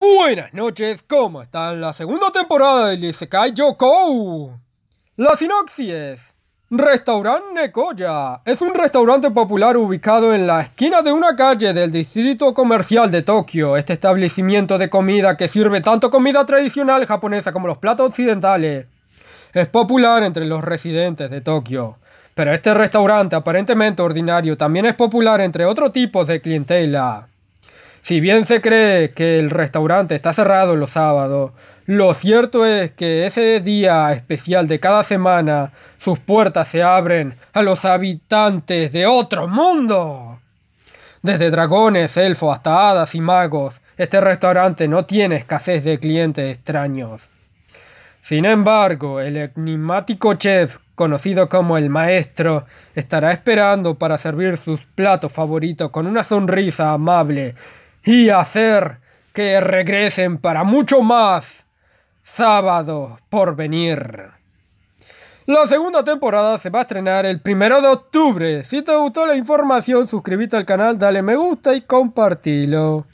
Buenas noches, ¿cómo están? La segunda temporada de Lisekai Yoko. La sinopsis. Restaurante Nekoya es un restaurante popular ubicado en la esquina de una calle del distrito comercial de Tokio. Este establecimiento de comida que sirve tanto comida tradicional japonesa como los platos occidentales es popular entre los residentes de Tokio. Pero este restaurante aparentemente ordinario también es popular entre otro tipo de clientela. Si bien se cree que el restaurante está cerrado los sábados, lo cierto es que ese día especial de cada semana sus puertas se abren a los habitantes de otro mundo. Desde dragones, elfos hasta hadas y magos, este restaurante no tiene escasez de clientes extraños. Sin embargo, el enigmático chef, conocido como el maestro, estará esperando para servir sus platos favoritos con una sonrisa amable y hacer que regresen para mucho más sábado por venir. La segunda temporada se va a estrenar el primero de octubre. Si te gustó la información, suscríbete al canal, dale me gusta y compartilo.